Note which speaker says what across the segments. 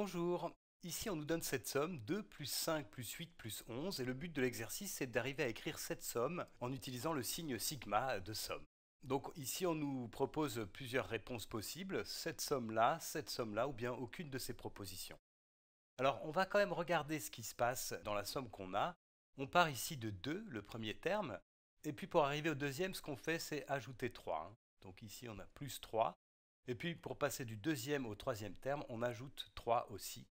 Speaker 1: Bonjour, ici on nous donne cette somme, 2 plus 5 plus 8 plus 11, et le but de l'exercice c'est d'arriver à écrire cette somme en utilisant le signe sigma de somme. Donc ici on nous propose plusieurs réponses possibles, cette somme-là, cette somme-là, ou bien aucune de ces propositions. Alors on va quand même regarder ce qui se passe dans la somme qu'on a. On part ici de 2, le premier terme, et puis pour arriver au deuxième, ce qu'on fait c'est ajouter 3. Hein. Donc ici on a plus 3, et puis pour passer du deuxième au troisième terme, on ajoute 3 aussi.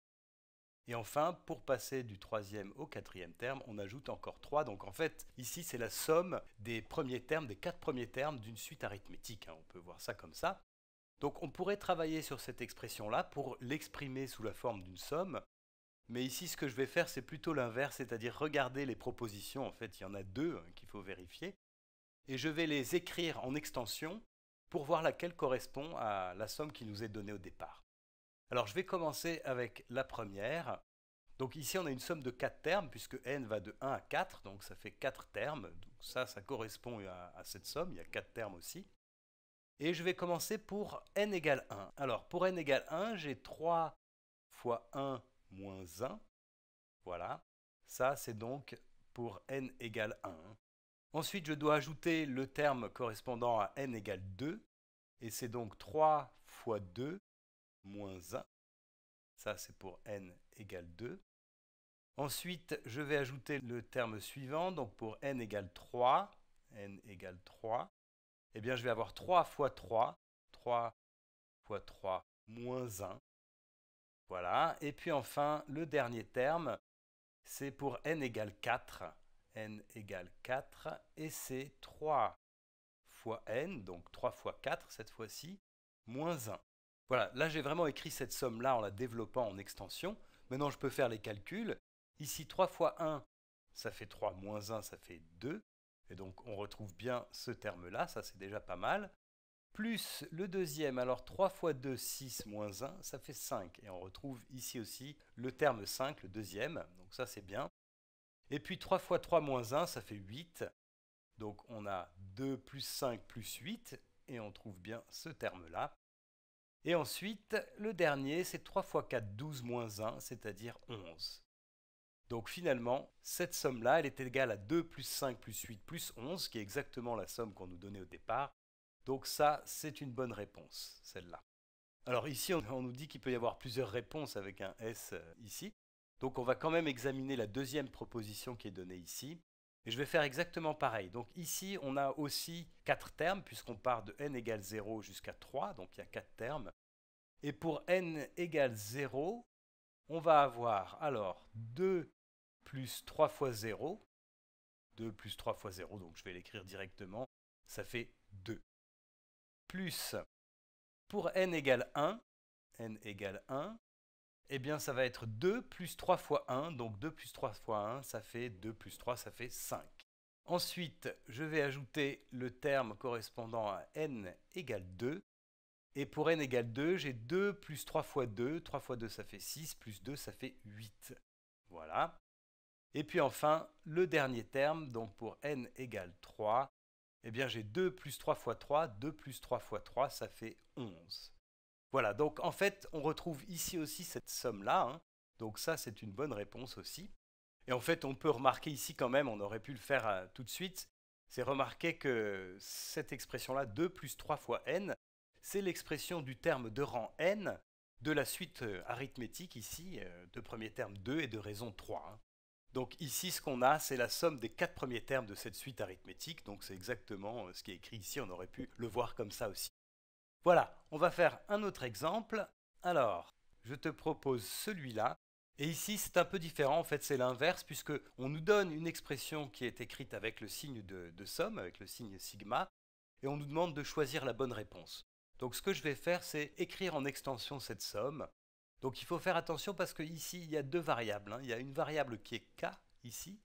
Speaker 1: Et enfin, pour passer du troisième au quatrième terme, on ajoute encore 3. Donc en fait, ici, c'est la somme des premiers termes, des quatre premiers termes d'une suite arithmétique. Hein. on peut voir ça comme ça. Donc on pourrait travailler sur cette expression-là pour l'exprimer sous la forme d'une somme. Mais ici, ce que je vais faire, c'est plutôt l'inverse, c'est-à-dire regarder les propositions. En fait, il y en a deux hein, qu'il faut vérifier. Et je vais les écrire en extension pour voir laquelle correspond à la somme qui nous est donnée au départ. Alors je vais commencer avec la première. Donc ici on a une somme de 4 termes puisque n va de 1 à 4, donc ça fait 4 termes. Donc ça, ça correspond à, à cette somme, il y a 4 termes aussi. Et je vais commencer pour n égale 1. Alors pour n égale 1, j'ai 3 fois 1 moins 1. Voilà, ça c'est donc pour n égale 1. Ensuite, je dois ajouter le terme correspondant à n égale 2, et c'est donc 3 fois 2 moins 1. Ça, c'est pour n égale 2. Ensuite, je vais ajouter le terme suivant, donc pour n égale 3, n 3, eh bien, je vais avoir 3 fois 3, 3 fois 3 moins 1. Voilà. Et puis enfin, le dernier terme, c'est pour n égale 4 n égale 4, et c'est 3 fois n, donc 3 fois 4 cette fois-ci, moins 1. Voilà, là j'ai vraiment écrit cette somme-là en la développant en extension. Maintenant je peux faire les calculs. Ici 3 fois 1, ça fait 3 moins 1, ça fait 2. Et donc on retrouve bien ce terme-là, ça c'est déjà pas mal. Plus le deuxième, alors 3 fois 2, 6 moins 1, ça fait 5. Et on retrouve ici aussi le terme 5, le deuxième, donc ça c'est bien. Et puis 3 fois 3 moins 1, ça fait 8. Donc on a 2 plus 5 plus 8, et on trouve bien ce terme-là. Et ensuite, le dernier, c'est 3 fois 4, 12 moins 1, c'est-à-dire 11. Donc finalement, cette somme-là, elle est égale à 2 plus 5 plus 8 plus 11, qui est exactement la somme qu'on nous donnait au départ. Donc ça, c'est une bonne réponse, celle-là. Alors ici, on nous dit qu'il peut y avoir plusieurs réponses avec un S euh, ici. Donc on va quand même examiner la deuxième proposition qui est donnée ici. Et je vais faire exactement pareil. Donc ici, on a aussi quatre termes, puisqu'on part de n égale 0 jusqu'à 3, donc il y a quatre termes. Et pour n égale 0, on va avoir alors 2 plus 3 fois 0. 2 plus 3 fois 0, donc je vais l'écrire directement, ça fait 2. Plus, pour n égale 1, n égale 1, eh bien, ça va être 2 plus 3 fois 1. Donc 2 plus 3 fois 1, ça fait 2 plus 3, ça fait 5. Ensuite, je vais ajouter le terme correspondant à n égale 2. Et pour n égale 2, j'ai 2 plus 3 fois 2. 3 fois 2, ça fait 6, plus 2, ça fait 8. Voilà. Et puis enfin, le dernier terme, donc pour n égale 3, eh bien j'ai 2 plus 3 fois 3, 2 plus 3 fois 3, ça fait 11. Voilà, donc en fait, on retrouve ici aussi cette somme-là. Hein. Donc ça, c'est une bonne réponse aussi. Et en fait, on peut remarquer ici quand même, on aurait pu le faire euh, tout de suite, c'est remarquer que cette expression-là, 2 plus 3 fois n, c'est l'expression du terme de rang n de la suite euh, arithmétique ici, euh, de premier terme 2 et de raison 3. Hein. Donc ici, ce qu'on a, c'est la somme des quatre premiers termes de cette suite arithmétique, donc c'est exactement ce qui est écrit ici, on aurait pu le voir comme ça aussi. Voilà, on va faire un autre exemple. Alors, je te propose celui-là. Et ici, c'est un peu différent, en fait, c'est l'inverse, puisqu'on nous donne une expression qui est écrite avec le signe de, somme, avec le signe sigma, et on nous demande de choisir la bonne réponse. Donc ce que je vais faire, c'est écrire en extension cette somme. Donc il faut faire attention parce qu'ici, il y a deux variables. Hein. Il y a une variable qui est k, ici,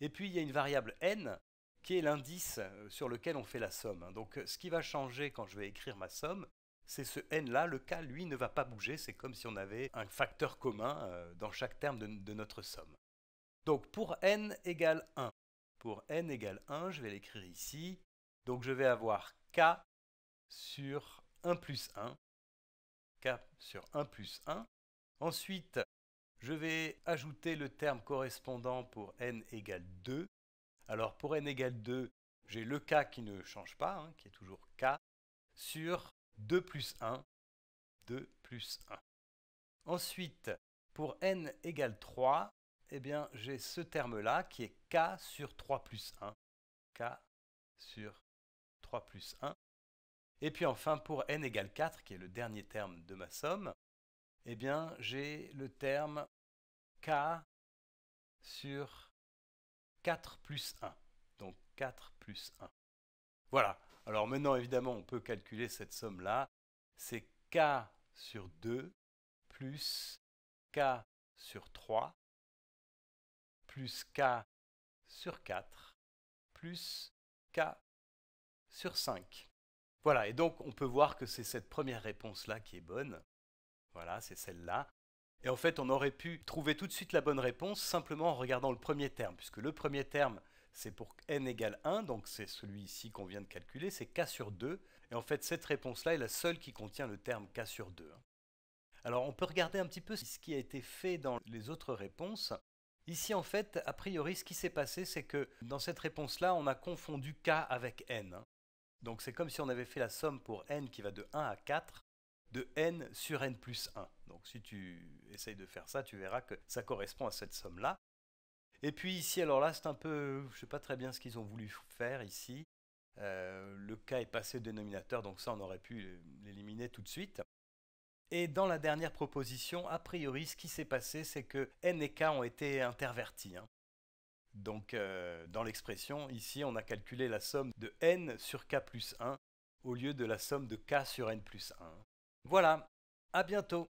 Speaker 1: et puis il y a une variable n, qui est l'indice euh, sur lequel on fait la somme. Hein. Donc ce qui va changer quand je vais écrire ma somme, c'est ce N-là. Le K, lui, ne va pas bouger. C'est comme si on avait un facteur commun euh, dans chaque terme de, notre somme. Donc pour N égale 1, pour N égale 1, je vais l'écrire ici. Donc je vais avoir K sur 1 plus 1. K sur 1 plus 1. Ensuite, je vais ajouter le terme correspondant pour n égale 2. Alors pour n égale 2, j'ai le k qui ne change pas, hein, qui est toujours k, sur 2 plus 1, 2 plus 1. Ensuite, pour n égale 3, eh bien, j'ai ce terme-là qui est k sur 3 plus 1. k sur 3 plus 1. Et puis enfin, pour n égale 4, qui est le dernier terme de ma somme, eh bien, j'ai le terme k sur 4 plus 1. Donc 4 plus 1. Voilà, alors maintenant, évidemment, on peut calculer cette somme-là. C'est k sur 2 plus k sur 3 plus k sur 4 plus k sur 5. Voilà, et donc on peut voir que c'est cette première réponse-là qui est bonne. Voilà, c'est celle-là. Et en fait, on aurait pu trouver tout de suite la bonne réponse simplement en regardant le premier terme, puisque le premier terme, c'est pour n égale 1, donc c'est celui-ci qu'on vient de calculer, c'est k sur 2. Et en fait, cette réponse-là est la seule qui contient le terme k sur 2. Alors on peut regarder un petit peu ce qui a été fait dans les autres réponses. Ici, en fait, a priori, ce qui s'est passé, c'est que dans cette réponse-là, on a confondu k avec n. Hein. Donc c'est comme si on avait fait la somme pour n qui va de 1 à 4 de n sur n plus 1. Donc si tu essayes de faire ça, tu verras que ça correspond à cette somme-là. Et puis ici, alors là, c'est un peu, je ne sais pas très bien ce qu'ils ont voulu faire ici. Euh, le k est passé au dénominateur, donc ça, on aurait pu l'éliminer tout de suite. Et dans la dernière proposition, a priori, ce qui s'est passé, c'est que n et k ont été intervertis. Hein. Donc, euh, dans l'expression, ici, on a calculé la somme de n sur k plus 1 au lieu de la somme de k sur n plus 1. Voilà, à bientôt